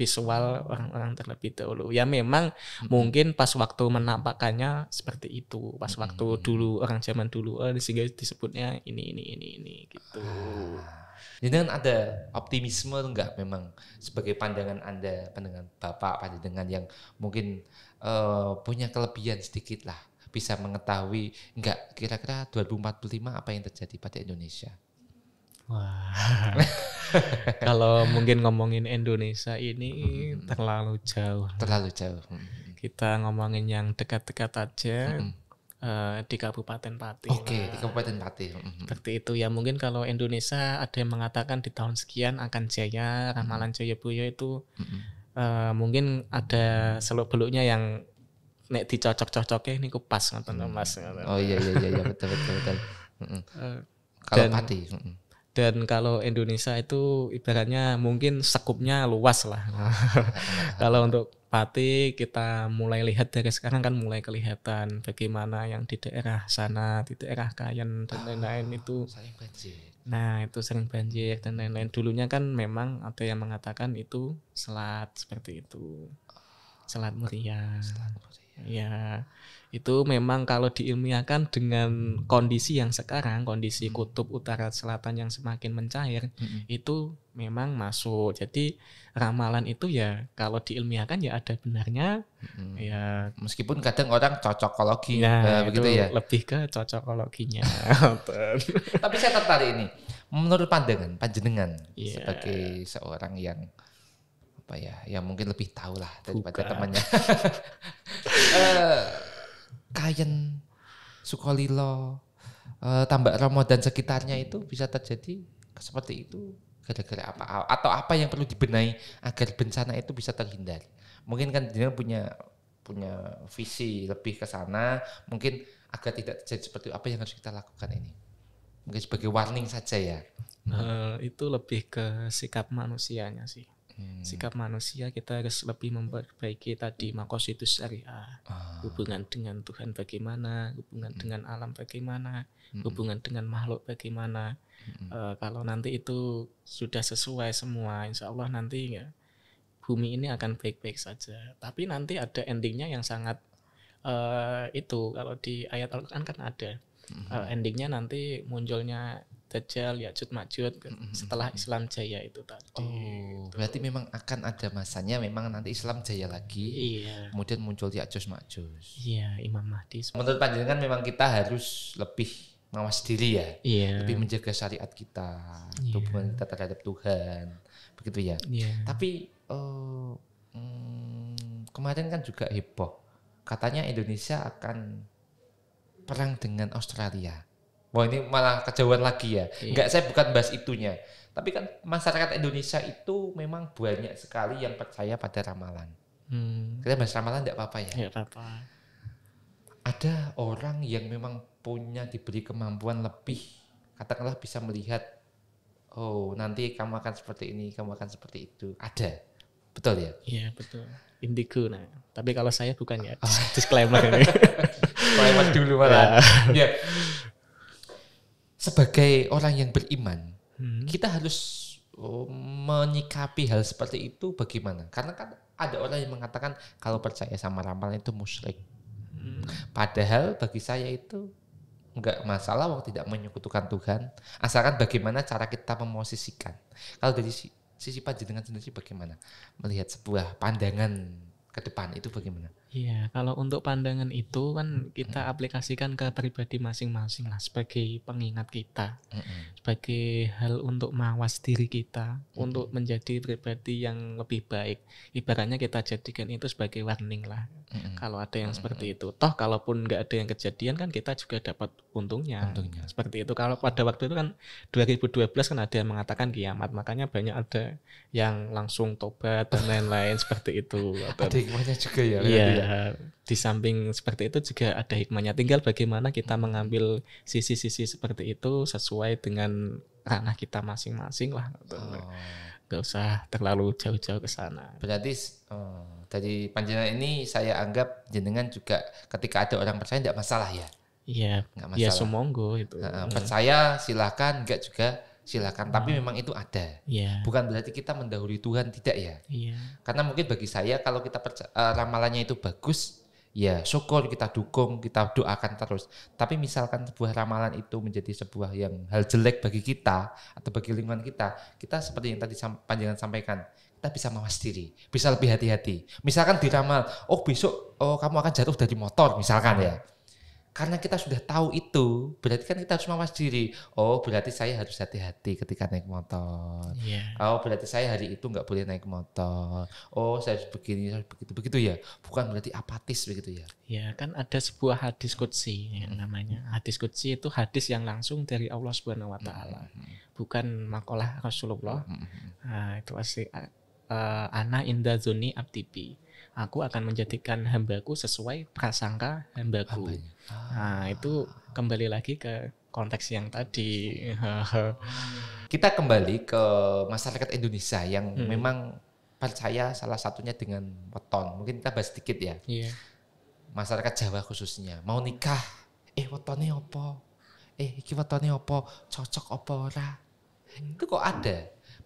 visual orang-orang terlebih dahulu. Ya memang hmm. mungkin pas waktu menampakkannya seperti itu, pas hmm. waktu dulu orang zaman dulu oh, sehingga disebutnya ini ini ini ini gitu. Ah. Jadi kan ada optimisme enggak memang sebagai pandangan Anda, pandangan Bapak, dengan yang mungkin uh, punya kelebihan sedikit lah bisa mengetahui nggak kira-kira 2045 apa yang terjadi pada Indonesia? Wah, kalau mungkin ngomongin Indonesia ini hmm. terlalu jauh. Terlalu jauh. Hmm. Kita ngomongin yang dekat-dekat aja. Hmm. Uh, di Kabupaten Pati. Oke, okay, di Kabupaten Pati. Seperti itu ya. Mungkin kalau Indonesia ada yang mengatakan di tahun sekian akan jaya, ramalan Jayabaya itu mm-hmm. uh, mungkin ada seluk beluknya yang nek dicocok-cocoke niku pas ngoten hmm. Mas. Ngata. Oh iya, iya iya iya betul betul betul. Heeh. Hmm. kalau pati. Hmm. Dan kalau Indonesia itu ibaratnya mungkin sekupnya luas lah. kalau untuk pati kita mulai lihat dari sekarang kan mulai kelihatan bagaimana yang di daerah sana, di daerah Kayen dan lain-lain oh, itu. Nah itu sering banjir dan lain-lain. Dulunya kan memang ada yang mengatakan itu selat seperti itu, selat Muria. Selat Muria. Ya, itu memang kalau diilmiahkan dengan kondisi yang sekarang, kondisi hmm. kutub utara selatan yang semakin mencair, hmm itu memang masuk. Jadi ramalan itu ya kalau diilmiahkan ya ada benarnya. hmm Ya, meskipun kadang orang cocokologi ya, nah begitu ya. Lebih ke cocokologinya. Tapi saya tertarik ini. Menurut pandangan panjenengan yeah. sebagai seorang yang apa ya yang mungkin lebih tahu lah daripada temannya uh, eh, Kayen Sukolilo uh, Tambak Romo dan sekitarnya itu bisa terjadi seperti itu gara-gara apa atau apa yang perlu dibenahi agar bencana itu bisa terhindar? mungkin kan dia punya punya visi lebih ke sana mungkin agar tidak terjadi seperti apa yang harus kita lakukan ini mungkin sebagai warning saja ya uh, itu lebih ke sikap manusianya sih hmm. sikap manusia kita harus lebih memperbaiki tadi makos itu syariah ah. hubungan dengan Tuhan bagaimana hubungan hmm. dengan alam bagaimana hmm. hubungan dengan makhluk bagaimana hmm. uh, kalau nanti itu sudah sesuai semua insya Allah nanti ya bumi ini akan baik-baik saja tapi nanti ada endingnya yang sangat uh, itu kalau di ayat Al-Quran kan ada uh, endingnya nanti munculnya Dajjal, Yakjud, Majud gitu. mm-hmm. setelah Islam jaya itu tadi. Oh, gitu. berarti memang akan ada masanya memang nanti Islam jaya lagi. Iya. Kemudian muncul Yakjud, Majud. Iya, Imam Mahdi. Menurut panjenengan memang kita harus lebih mawas diri ya. Iya. Lebih menjaga syariat kita, iya. hubungan kita terhadap Tuhan. Begitu ya. Iya. Tapi oh, hmm, kemarin kan juga heboh. Katanya Indonesia akan perang dengan Australia Wah ini malah kejauhan lagi ya. Iya. Enggak, saya bukan bahas itunya. Tapi kan masyarakat Indonesia itu memang banyak sekali yang percaya pada ramalan. Hmm. Kita bahas ramalan enggak apa-apa ya? Enggak apa-apa. Ada orang yang memang punya diberi kemampuan lebih. Katakanlah bisa melihat, oh nanti kamu akan seperti ini, kamu akan seperti itu. Ada. Betul ya? Iya, betul. Indigo. Nah, tapi kalau saya bukan ya. Oh. Disclaimer. Disclaimer dulu malah. Iya. Ya sebagai orang yang beriman, hmm. kita harus oh, menyikapi hal seperti itu bagaimana? Karena kan ada orang yang mengatakan kalau percaya sama ramalan itu musyrik. Hmm. Padahal bagi saya itu nggak masalah waktu tidak menyekutukan Tuhan, asalkan bagaimana cara kita memosisikan. Kalau dari sisi panjenengan sendiri bagaimana melihat sebuah pandangan ke depan itu bagaimana? Iya, kalau untuk pandangan itu kan hmm, kita hmm. aplikasikan ke pribadi masing-masing lah sebagai pengingat kita, mm -hmm. sebagai hal untuk mawas diri kita, mm -hmm. untuk hmm. menjadi pribadi yang lebih baik. Ibaratnya kita jadikan itu sebagai warning lah. Mm -hmm. Kalau ada yang seperti itu, toh kalaupun nggak ada yang kejadian kan kita juga dapat untungnya. untungnya. Seperti itu. Kalau pada waktu itu kan 2012 kan ada yang mengatakan kiamat, makanya banyak ada yang langsung tobat dan lain-lain seperti itu. ada juga ya. Iya ya di samping seperti itu juga ada hikmahnya. Tinggal bagaimana kita mengambil sisi-sisi seperti itu sesuai dengan ranah kita masing-masing lah. Oh. usah terlalu jauh-jauh ke sana. Berarti oh, dari panjenengan ini saya anggap jenengan juga ketika ada orang percaya tidak masalah ya. Iya. Nggak ya masalah. Ya semonggo itu. Nah, percaya silahkan, enggak juga silakan. Hmm. Tapi memang itu ada. Yeah. Bukan berarti kita mendahului Tuhan tidak ya. Yeah. Karena mungkin bagi saya kalau kita eh, ramalannya itu bagus, ya syukur kita dukung, kita doakan terus. Tapi misalkan sebuah ramalan itu menjadi sebuah yang hal jelek bagi kita atau bagi lingkungan kita, kita seperti yang tadi panjangan sampaikan, kita bisa mawas diri, bisa lebih hati-hati. Misalkan diramal, oh besok oh kamu akan jatuh dari motor misalkan ya karena kita sudah tahu itu, berarti kan kita harus mawas diri. Oh, berarti saya harus hati-hati ketika naik motor. Yeah. Oh, berarti saya hari itu nggak boleh naik motor. Oh, saya harus begini, saya harus begitu, begitu ya. Bukan berarti apatis begitu ya. Ya, kan ada sebuah hadis kutsi yang hmm. namanya. Hadis kutsi itu hadis yang langsung dari Allah Subhanahu wa hmm. taala. Bukan makalah Rasulullah. Mm nah, itu asli uh, ana inda zuni abtibi aku akan menjadikan hambaku sesuai prasangka hambaku. Ah. Nah, itu kembali lagi ke konteks yang tadi. Kita kembali ke masyarakat Indonesia yang hmm. memang percaya salah satunya dengan weton. Mungkin kita bahas sedikit ya. Yeah. Masyarakat Jawa khususnya mau nikah, eh wetonnya opo? Eh iki wetone opo? Cocok opo ora? Itu kok ada?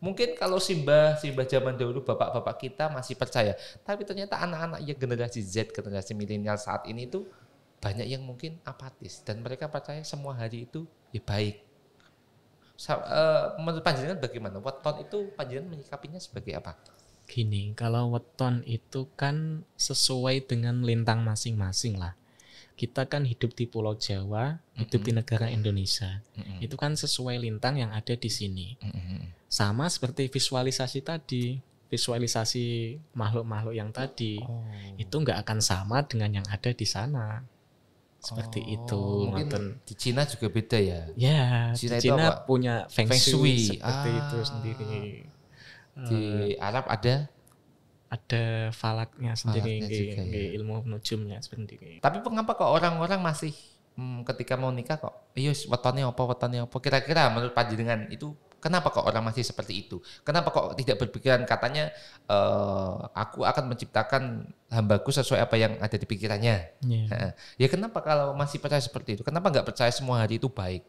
Mungkin kalau simbah simbah zaman dahulu bapak-bapak kita masih percaya, tapi ternyata anak-anak yang generasi Z, generasi milenial saat ini itu banyak yang mungkin apatis dan mereka percaya semua hari itu ya baik. Sa uh, menurut panjenengan bagaimana? Weton itu panjenengan menyikapinya sebagai apa? Gini, kalau weton itu kan sesuai dengan lintang masing-masing lah kita kan hidup di Pulau Jawa, mm-hmm. hidup di negara Indonesia. Mm-hmm. Itu kan sesuai lintang yang ada di sini. Mm-hmm. Sama seperti visualisasi tadi, visualisasi makhluk-makhluk yang tadi oh. itu nggak akan sama dengan yang ada di sana. Seperti oh, itu. Mungkin di Cina juga beda ya. Ya, Cina, di Cina punya feng shui, feng shui. seperti ah. itu sendiri. Di eh. Arab ada ada falaknya sendiri, falaknya juga, ke, ya. ilmu nujumnya sendiri. Tapi mengapa kok orang-orang masih hmm, ketika mau nikah kok, iya wetone apa wetone apa kira-kira menurut panjenengan itu Kenapa kok orang masih seperti itu? Kenapa kok tidak berpikiran katanya uh, aku akan menciptakan hambaku sesuai apa yang ada di pikirannya? Yeah. Iya. Ya kenapa kalau masih percaya seperti itu? Kenapa nggak percaya semua hari itu baik?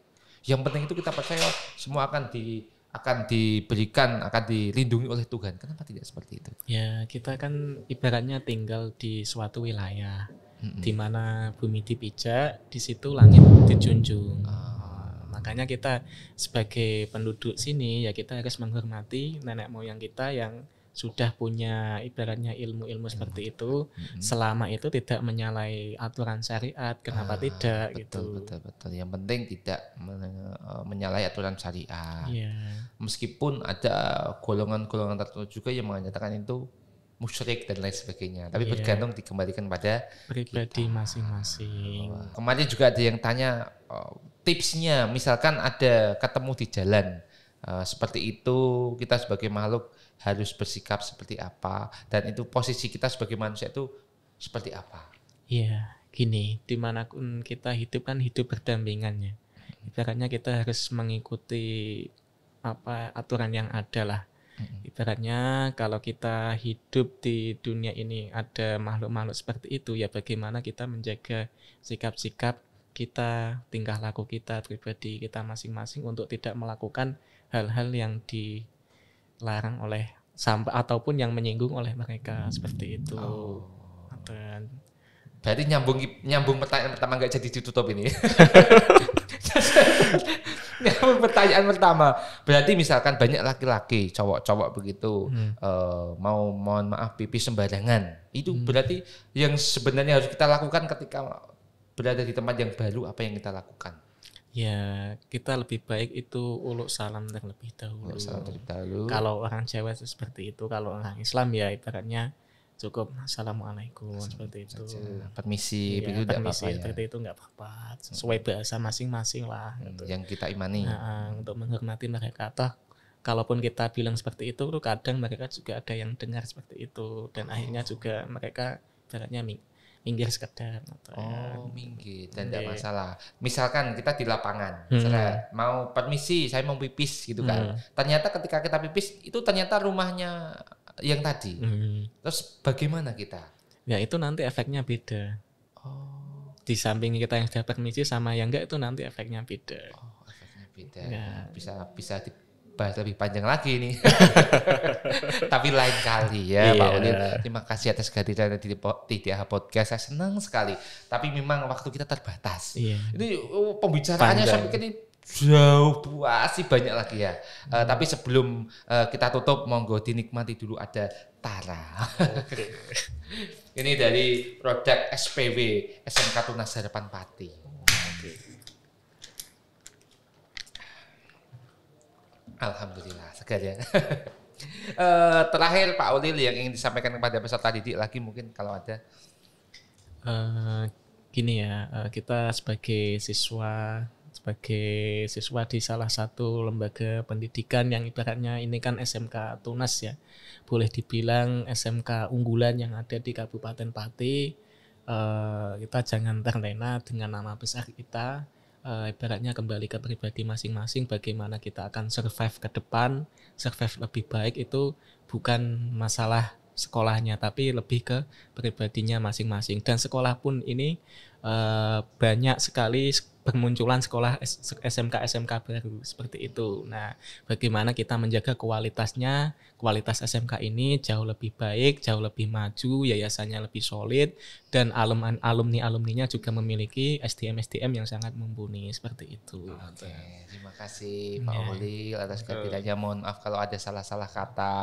Yang penting itu kita percaya semua akan di akan diberikan, akan dilindungi oleh Tuhan. Kenapa tidak seperti itu? Ya, kita kan ibaratnya tinggal di suatu wilayah mm -hmm. di mana bumi dipijak, di situ langit dijunjung. Uh. Makanya kita sebagai penduduk sini ya kita harus menghormati nenek moyang kita yang sudah punya ibaratnya ilmu-ilmu seperti itu hmm. selama itu tidak menyalahi aturan syariat kenapa ah, tidak betul, gitu betul betul yang penting tidak eh, menyalahi aturan syariat yeah. meskipun ada golongan-golongan tertentu juga yang mengatakan itu musyrik dan lain sebagainya. Tapi yeah. bergantung dikembalikan pada pribadi masing-masing. Kemarin juga ada yang tanya eh, tipsnya, misalkan ada ketemu di jalan eh, seperti itu, kita sebagai makhluk harus bersikap seperti apa dan itu posisi kita sebagai manusia itu seperti apa. Iya, gini, dimanapun kita hidup kan hidup berdampingannya. Ibaratnya kita harus mengikuti apa aturan yang ada lah. Ibaratnya kalau kita hidup di dunia ini ada makhluk-makhluk seperti itu ya bagaimana kita menjaga sikap-sikap kita, tingkah laku kita pribadi kita masing-masing untuk tidak melakukan hal-hal yang di dilarang oleh sampai ataupun yang menyinggung oleh mereka seperti itu. Oh. berarti nyambung nyambung pertanyaan pertama nggak jadi ditutup ini. nyambung pertanyaan pertama. Berarti misalkan banyak laki-laki, cowok-cowok begitu hmm. uh, mau mohon maaf pipi sembarangan. Itu hmm. berarti yang sebenarnya harus kita lakukan ketika berada di tempat yang baru apa yang kita lakukan? Ya, kita lebih baik itu uluk salam terlebih dahulu. Uluk salam terlebih dahulu. Kalau orang Jawa itu seperti itu, kalau orang Islam ya ibaratnya cukup assalamualaikum seperti itu. Permisi, iya, ya, itu permisi apa -apa, seperti itu nggak apa-apa. Sesuai bahasa masing-masing lah. Hmm, gitu. Yang kita imani. Nah, untuk menghormati mereka toh kalaupun kita bilang seperti itu tuh kadang mereka juga ada yang dengar seperti itu dan oh. akhirnya juga mereka jalannya minggir sekedar. Oh, minggir dan tidak masalah. Misalkan kita di lapangan, hmm. Saya mau permisi, saya mau pipis gitu kan. Hmm. Ternyata ketika kita pipis itu ternyata rumahnya yang tadi. Hmm. Terus bagaimana kita? Ya itu nanti efeknya beda. Oh. Di samping kita yang sudah permisi sama yang enggak itu nanti efeknya beda. Oh, efeknya beda. Ya. Bisa bisa di bahas lebih panjang lagi nih. Tapi lain kali ya yeah. Pak Ulil. Iya. Terima kasih atas kehadiran di TDH Podcast. Saya senang sekali. Tapi memang waktu kita terbatas. Yeah. Ini uh, pembicaraannya saya pikir ini jauh pasti banyak lagi ya. Hmm. Uh, tapi sebelum uh, kita tutup monggo dinikmati dulu ada Tara. Okay. ini dari produk SPW SMK Tunas Harapan Pati. Alhamdulillah segala. Ya. uh, eh, terakhir Pak Ulil yang ingin disampaikan kepada peserta didik lagi mungkin kalau ada. Uh, gini ya, uh, kita sebagai siswa sebagai siswa di salah satu lembaga pendidikan yang ibaratnya ini kan SMK Tunas ya. Boleh dibilang SMK unggulan yang ada di Kabupaten Pati. Uh, kita jangan terlena dengan nama besar kita uh, ibaratnya kembali ke pribadi masing-masing bagaimana kita akan survive ke depan survive lebih baik itu bukan masalah sekolahnya tapi lebih ke pribadinya masing-masing dan sekolah pun ini uh, banyak sekali bermunculan sekolah SMK SMK baru seperti itu. Nah, bagaimana kita menjaga kualitasnya? Kualitas SMK ini jauh lebih baik, jauh lebih maju, yayasannya lebih solid dan alumni alumni alumninya juga memiliki SDM SDM yang sangat mumpuni seperti itu. Oke, terima kasih Pak yeah. atas kehadirannya. Mohon maaf kalau ada salah-salah kata.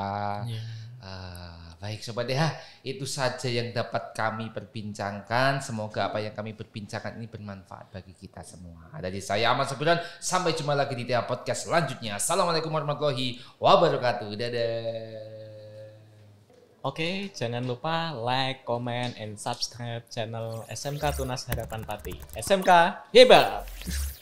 Yeah. Iya. Uh, Baik Sobat DH, itu saja yang dapat kami perbincangkan. Semoga apa yang kami perbincangkan ini bermanfaat bagi kita semua. Ada di saya Ahmad Sabiran, sampai jumpa lagi di DH Podcast selanjutnya. Assalamualaikum warahmatullahi wabarakatuh. Dadah. Oke, jangan lupa like, comment, and subscribe channel SMK Tunas Harapan Pati. SMK, hebat!